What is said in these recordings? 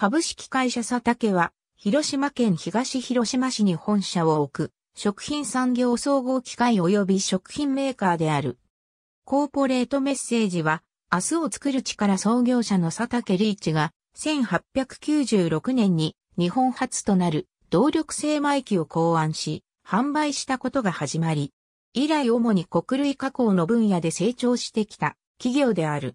株式会社佐竹は、広島県東広島市に本社を置く、食品産業総合機械及び食品メーカーである。コーポレートメッセージは、明日を作る力創業者の佐竹リーチが、1896年に日本初となる動力精米機を考案し、販売したことが始まり、以来主に穀類加工の分野で成長してきた企業である。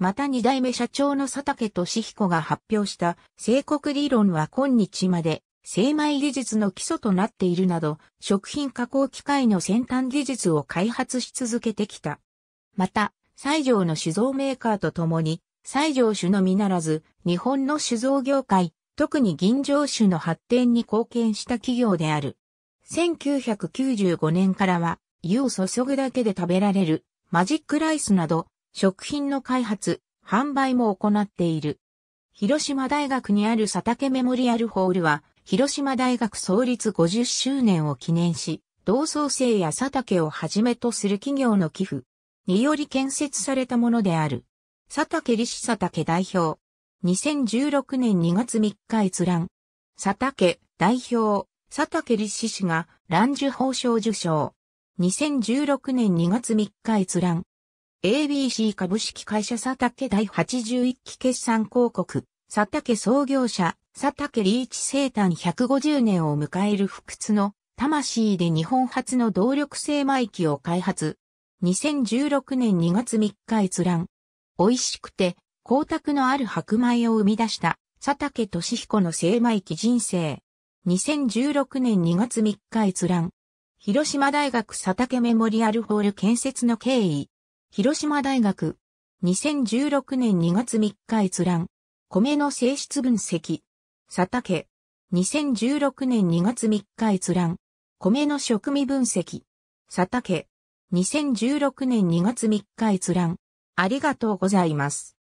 また二代目社長の佐竹俊彦が発表した聖国理論は今日まで精米技術の基礎となっているなど、食品加工機械の先端技術を開発し続けてきた。また、西条の酒造メーカーとともに、西条酒のみならず、日本の酒造業界、特に銀城酒の発展に貢献した企業である。1995年からは、湯を注ぐだけで食べられる、マジックライスなど、食品の開発、販売も行っている。広島大学にある佐竹メモリアルホールは、広島大学創立50周年を記念し、同窓生や佐竹をはじめとする企業の寄付により建設されたものである。佐竹理士佐竹代表。2016年2月3日閲覧。佐竹代表、佐竹理士氏が乱受報賞受賞。2016年2月3日閲覧。ABC 株式会社佐竹第81期決算広告、佐竹創業者、佐竹リーチ生誕150年を迎える不屈の魂で日本初の動力精米機を開発。2016年2月3日閲覧。美味しくて光沢のある白米を生み出した佐竹俊彦の精米機人生。2016年2月3日閲覧。広島大学佐竹メモリアルホール建設の経緯。広島大学。2016年2月3日閲覧。米の性質分析。佐竹。2016年2月3日閲覧。米の食味分析。佐竹。2016年2月3日閲覧。ありがとうございます。